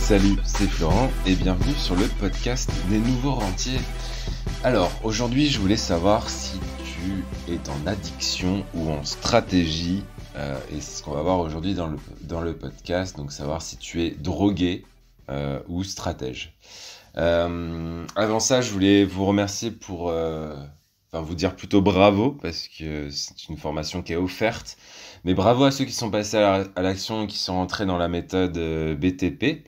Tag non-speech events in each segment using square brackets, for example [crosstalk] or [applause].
Salut, c'est Florent et bienvenue sur le podcast des nouveaux rentiers. Alors, aujourd'hui, je voulais savoir si tu es en addiction ou en stratégie. Euh, et c'est ce qu'on va voir aujourd'hui dans le, dans le podcast, donc savoir si tu es drogué euh, ou stratège. Euh, avant ça, je voulais vous remercier pour euh, enfin vous dire plutôt bravo parce que c'est une formation qui est offerte. Mais bravo à ceux qui sont passés à l'action et qui sont entrés dans la méthode euh, BTP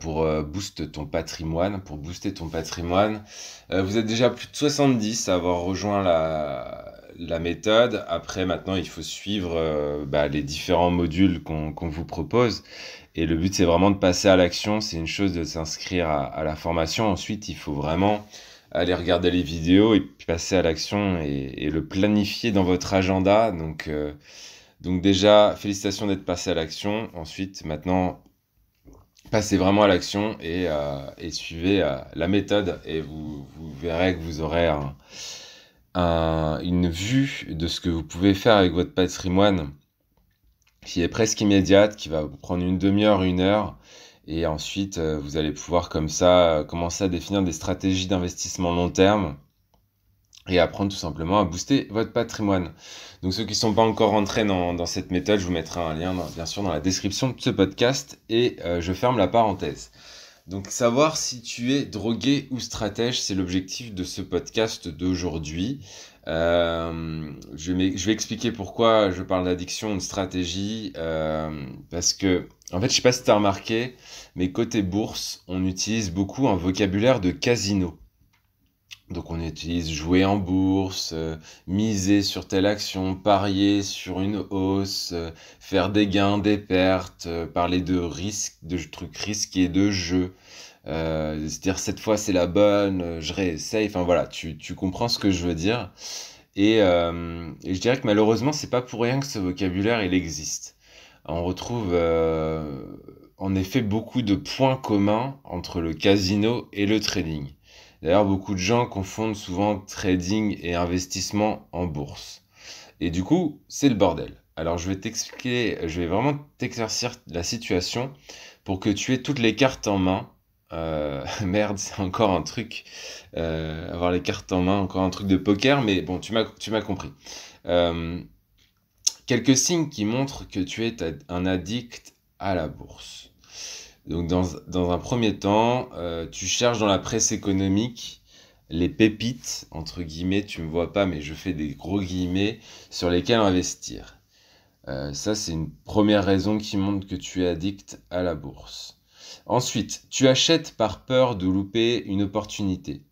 pour booster ton patrimoine, pour booster ton patrimoine. Vous êtes déjà plus de 70 à avoir rejoint la, méthode. Après, maintenant, il faut suivre bah, les différents modules qu'on vous propose. Et le but, c'est vraiment de passer à l'action. C'est une chose de s'inscrire à, la formation. Ensuite, il faut vraiment aller regarder les vidéos et passer à l'action et, le planifier dans votre agenda. Donc, euh, donc déjà, félicitations d'être passé à l'action. Ensuite, maintenant, passez vraiment à l'action et, euh, et, suivez euh, la méthode et vous, verrez que vous aurez un, une vue de ce que vous pouvez faire avec votre patrimoine qui est presque immédiate, qui va vous prendre une demi-heure, une heure. Et ensuite, euh, vous allez pouvoir comme ça euh, commencer à définir des stratégies d'investissement long terme et apprendre tout simplement à booster votre patrimoine. Donc ceux qui ne sont pas encore rentrés dans, cette méthode, je vous mettrai un lien bien sûr dans la description de ce podcast et euh, je ferme la parenthèse. Donc savoir si tu es drogué ou stratège, c'est l'objectif de ce podcast d'aujourd'hui. Euh, je, je, vais expliquer pourquoi je parle d'addiction, ou de stratégie, euh, parce que, en fait, je sais pas si tu as remarqué, mais côté bourse, on utilise beaucoup un vocabulaire de casino. Donc on utilise jouer en bourse, euh, miser sur telle action, parier sur une hausse, euh, faire des gains, des pertes, euh, parler de risque, de trucs risqués, de jeux. à dire cette fois c'est la bonne, je réessaye. Enfin voilà, tu, comprends ce que je veux dire. Et, et je dirais que malheureusement c'est pas pour rien que ce vocabulaire il existe. On retrouve en effet beaucoup de points communs entre le casino et le trading. D'ailleurs, beaucoup de gens confondent souvent trading et investissement en bourse. Et du coup, c'est le bordel. Alors je vais t'expliquer, je vais vraiment t'exercer la situation pour que tu aies toutes les cartes en main. Euh, [laughs] merde, c'est encore un truc. Euh, avoir les cartes en main, encore un truc de poker, mais bon, tu m'as compris. Euh, quelques signes qui montrent que tu es un addict à la bourse. Donc dans, un premier temps, euh, tu cherches dans la presse économique les pépites, entre guillemets, tu me vois pas, mais je fais des gros guillemets, sur lesquels investir. Euh, ça, c'est une première raison qui montre que tu es addict à la bourse. Ensuite, tu achètes par peur de louper une opportunité.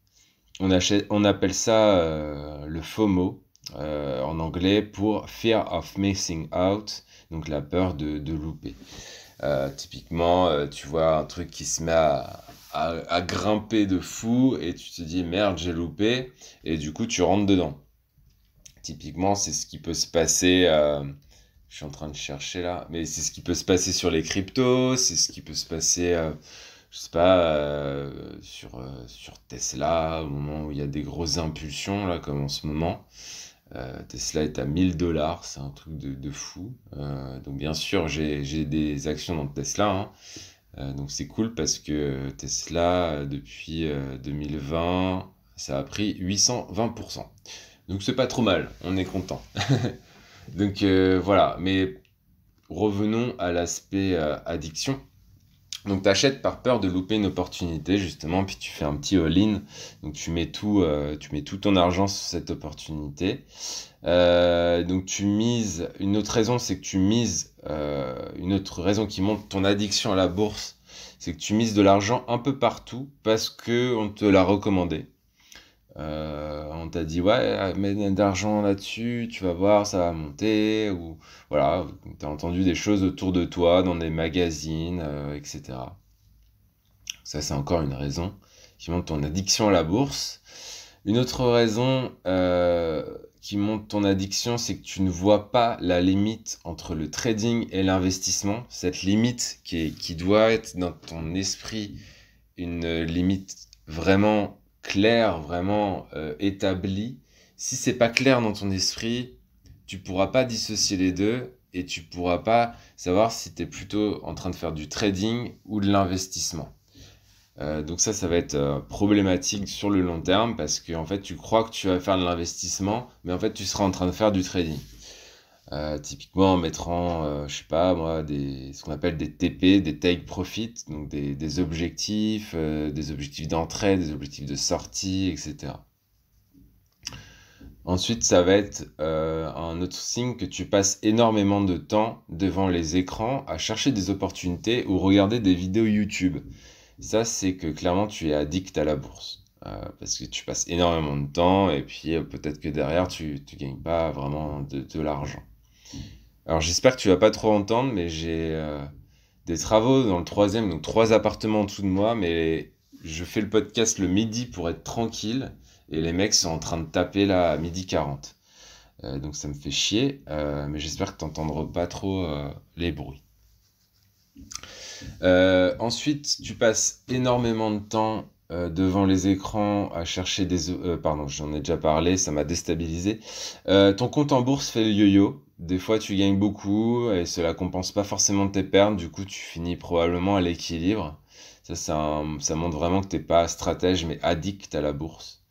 On, achète, on appelle ça euh, le FOMO en anglais pour Fear of Missing Out, donc la peur de, de louper. Euh, typiquement, euh, tu vois un truc qui se met à, à, grimper de fou et tu te dis merde, j'ai loupé, et du coup, tu rentres dedans. Typiquement, c'est ce qui peut se passer. Euh, je suis en train de chercher là, mais c'est ce qui peut se passer sur les cryptos, c'est ce qui peut se passer, je sais pas, sur, sur Tesla, au moment où il y a des grosses impulsions, là, comme en ce moment. Euh, Tesla est à 1000 dollars, c'est un truc de, de fou. Euh, donc bien sûr, j'ai des actions dans Tesla. Hein. Euh, donc c'est cool parce que Tesla, depuis 2020, ça a pris 820%. Donc c'est pas trop mal, on est content. [laughs] donc voilà, mais revenons à l'aspect addiction. Donc achètes par peur de louper une opportunité justement, puis tu fais un petit all-in, donc tu mets tout, euh, tu mets tout ton argent sur cette opportunité. Euh, donc tu mises. Une autre raison, c'est que tu mises. Euh, une autre raison qui montre ton addiction à la bourse, c'est que tu mises de l'argent un peu partout parce que on te l'a recommandé. Euh, on t'a dit ouais ah, mets d'argent là-dessus tu vas voir ça va monter ou voilà as entendu des choses autour de toi dans des magazines euh, etc ça c'est encore une raison qui montre ton addiction à la bourse une autre raison euh, qui montre ton addiction c'est que tu ne vois pas la limite entre le trading et l'investissement cette limite qui, qui doit être dans ton esprit une limite vraiment clair, vraiment euh, établi, si c'est pas clair dans ton esprit, tu pourras pas dissocier les deux et tu pourras pas savoir si tu es plutôt en train de faire du trading ou de l'investissement. Euh, donc ça, ça va être euh, problématique sur le long terme parce que en fait, tu crois que tu vas faire de l'investissement, mais en fait, tu seras en train de faire du trading. Euh, typiquement en mettant, je euh, je sais pas moi, des, ce qu'on appelle des TP, des take profit, donc des, des objectifs, euh, des objectifs d'entrée, des objectifs de sortie, etc. Ensuite, ça va être un autre signe que tu passes énormément de temps devant les écrans à chercher des opportunités ou regarder des vidéos YouTube. Ça, c'est que clairement, tu es addict à la bourse. parce que tu passes énormément de temps et puis peut-être que derrière tu ne gagnes pas vraiment de l'argent. Alors j'espère que tu vas pas trop entendre, mais j'ai euh, des travaux dans le troisième, donc trois appartements en dessous de moi, mais je fais le podcast le midi pour être tranquille, et les mecs sont en train de taper là à midi 40. Euh, donc ça me fait chier, euh, mais j'espère que tu n'entendras pas trop les bruits. ensuite, tu passes énormément de temps devant les écrans à chercher des... pardon, j'en ai déjà parlé, ça m'a déstabilisé. ton compte en bourse fait le yo-yo, des fois, tu gagnes beaucoup et cela compense pas forcément tes pertes, du coup, tu finis probablement à l'équilibre. Ça, montre vraiment que tu t'es pas stratège mais addict à la bourse.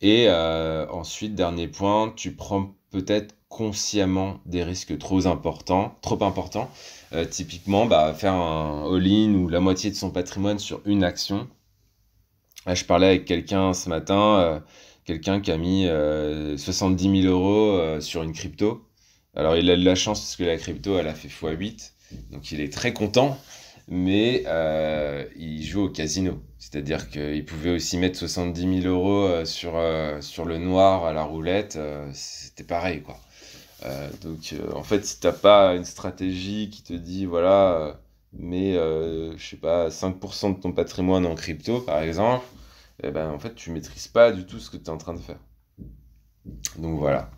Et euh, ensuite, dernier point, tu prends peut-être consciemment des risques trop importants, trop importants. Euh, typiquement, bah, faire un all-in ou la moitié de son patrimoine sur une action. je parlais avec quelqu'un ce matin, euh, quelqu'un qui a mis 70 000 euros sur une crypto. Alors, il a de la chance parce que la crypto, elle a fait x8. Donc, il est très content. Mais euh, il joue au casino. C'est-à-dire qu'il pouvait aussi mettre 70 000 euros euh, sur, euh, sur le noir à la roulette. C'était pareil, quoi. donc, en fait, si t'as pas une stratégie qui te dit, voilà, mais je sais pas, 5% de ton patrimoine en crypto, par exemple, eh ben, en fait, tu maîtrises pas du tout ce que tu es en train de faire. Donc voilà.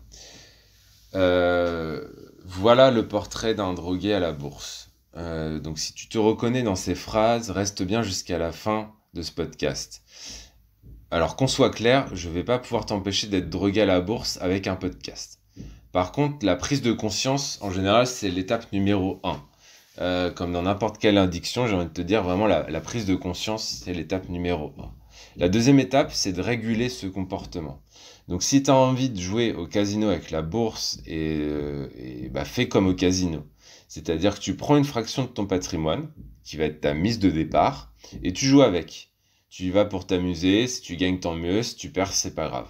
Euh, voilà le portrait d'un drogué à la bourse. Euh, donc si tu te reconnais dans ces phrases, reste bien jusqu'à la fin de ce podcast. Alors qu'on soit clair, je ne vais pas pouvoir t'empêcher d'être drogué à la bourse avec un podcast. Par contre, la prise de conscience, en général, c'est l'étape numéro 1. Euh, comme dans n'importe quelle addiction, j'ai envie de te dire vraiment la, la prise de conscience, c'est l'étape numéro 1. La deuxième étape, c'est de réguler ce comportement. Donc si tu as envie de jouer au casino avec la bourse, et, euh, bah, fais comme au casino. C'est-à-dire que tu prends une fraction de ton patrimoine, qui va être ta mise de départ, et tu joues avec. Tu y vas pour t'amuser, si tu gagnes tant mieux, si tu perds, c'est pas grave.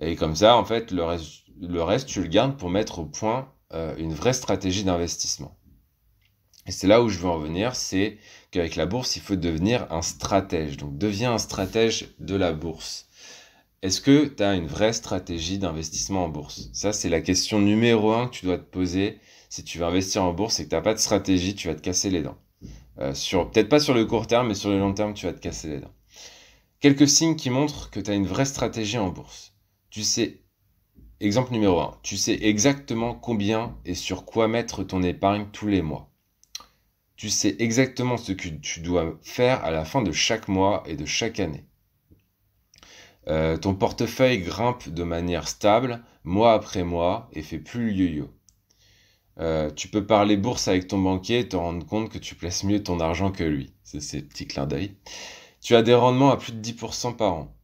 Et comme ça, en fait, le reste, tu le gardes pour mettre au point euh, une vraie stratégie d'investissement. Et c'est là où je veux en venir, c'est qu'avec la bourse, il faut devenir un stratège. Donc deviens un stratège de la bourse. Est-ce que tu as une vraie stratégie d'investissement en bourse Ça, c'est la question numéro un que tu dois te poser. Si tu veux investir en bourse et que tu n'as pas de stratégie, tu vas te casser les dents. Euh, peut-être pas sur le court terme, mais sur le long terme, tu vas te casser les dents. Quelques signes qui montrent que tu as une vraie stratégie en bourse. Tu sais, exemple numéro un, tu sais exactement combien et sur quoi mettre ton épargne tous les mois. Tu sais exactement ce que tu dois faire à la fin de chaque mois et de chaque année. Euh, ton portefeuille grimpe de manière stable, mois après mois, et fait plus le yo-yo. Euh, tu peux parler bourse avec ton banquier et te rendre compte que tu places mieux ton argent que lui. C'est ces petits clins d'œil. Tu as des rendements à plus de 10% par an.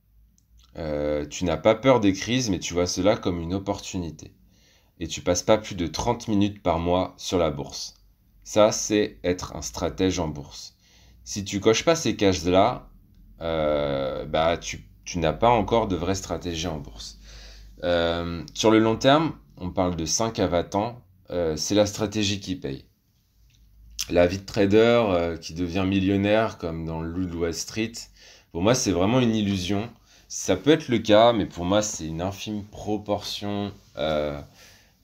Euh, tu n'as pas peur des crises, mais tu vois cela comme une opportunité. Et tu passes pas plus de 30 minutes par mois sur la bourse. Ça, c'est être un stratège en bourse. Si tu coches pas ces cases-là, euh, bah, tu, n'as pas encore de vraie stratégie en bourse. Euh, sur le long terme, on parle de 5 à 20 ans, euh, c'est la stratégie qui paye. La vie de trader qui devient millionnaire comme dans le Street, pour moi c'est vraiment une illusion. Ça peut être le cas, mais pour moi c'est une infime proportion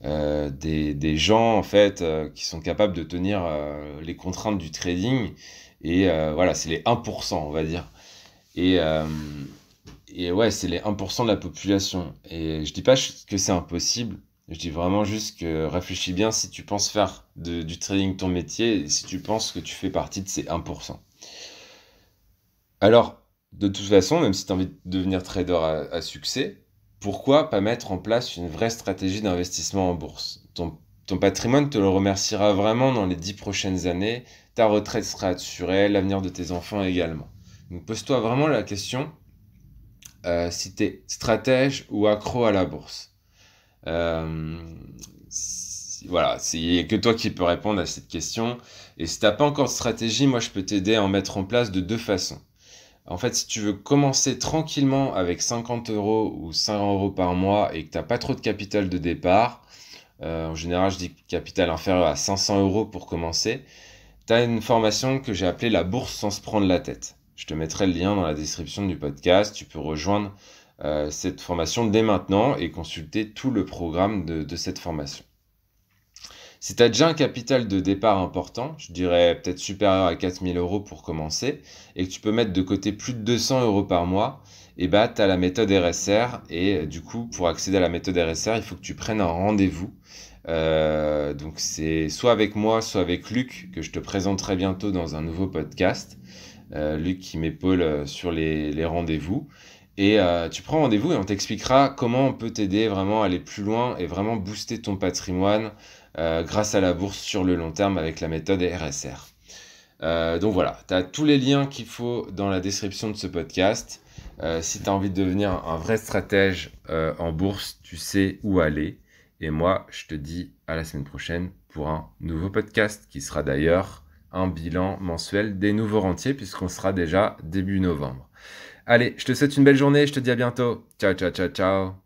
euh, des, gens en fait euh, qui sont capables de tenir euh, les contraintes du trading et voilà c'est les 1% on va dire et, et ouais c'est les 1% de la population et je dis pas que c'est impossible je dis vraiment juste que réfléchis bien si tu penses faire du trading ton métier et si tu penses que tu fais partie de ces 1% alors de toute façon même si tu as envie de devenir trader à succès pourquoi pas mettre en place une vraie stratégie d'investissement en bourse ton, patrimoine te le remerciera vraiment dans les dix prochaines années, ta retraite sera assurée, l'avenir de tes enfants également. Donc pose-toi vraiment la question euh, si tu es stratège ou accro à la bourse. Euh, voilà, il n'y a que toi qui peux répondre à cette question. Et si tu n'as pas encore de stratégie, moi je peux t'aider à en mettre en place de deux façons. En fait, si tu veux commencer tranquillement avec 50 euros ou 100 euros par mois et que tu n'as pas trop de capital de départ, euh, en général, je dis capital inférieur à 500 euros pour commencer, tu as une formation que j'ai appelée la bourse sans se prendre la tête. Je te mettrai le lien dans la description du podcast. Tu peux rejoindre euh, cette formation dès maintenant et consulter tout le programme de cette formation. Si tu as déjà un capital de départ important, je dirais peut-être supérieur à 4000 euros pour commencer, et que tu peux mettre de côté plus de 200 euros par mois, et eh bah ben, tu as la méthode RSR, et euh, du coup pour accéder à la méthode RSR, il faut que tu prennes un rendez-vous. Euh, donc c'est soit avec moi, soit avec Luc, que je te présenterai bientôt dans un nouveau podcast. Euh, Luc qui m'épaule sur les, rendez-vous. Et tu prends rendez-vous et on t'expliquera comment on peut t'aider vraiment à aller plus loin et vraiment booster ton patrimoine, euh, grâce à la bourse sur le long terme avec la méthode RSR. Euh, donc voilà, tu as tous les liens qu'il faut dans la description de ce podcast. Euh, si tu as envie de devenir un vrai stratège en bourse, tu sais où aller. Et moi, je te dis à la semaine prochaine pour un nouveau podcast qui sera d'ailleurs un bilan mensuel des nouveaux rentiers puisqu'on sera déjà début novembre. Allez, je te souhaite une belle journée, je te dis à bientôt. Ciao, ciao, ciao, ciao.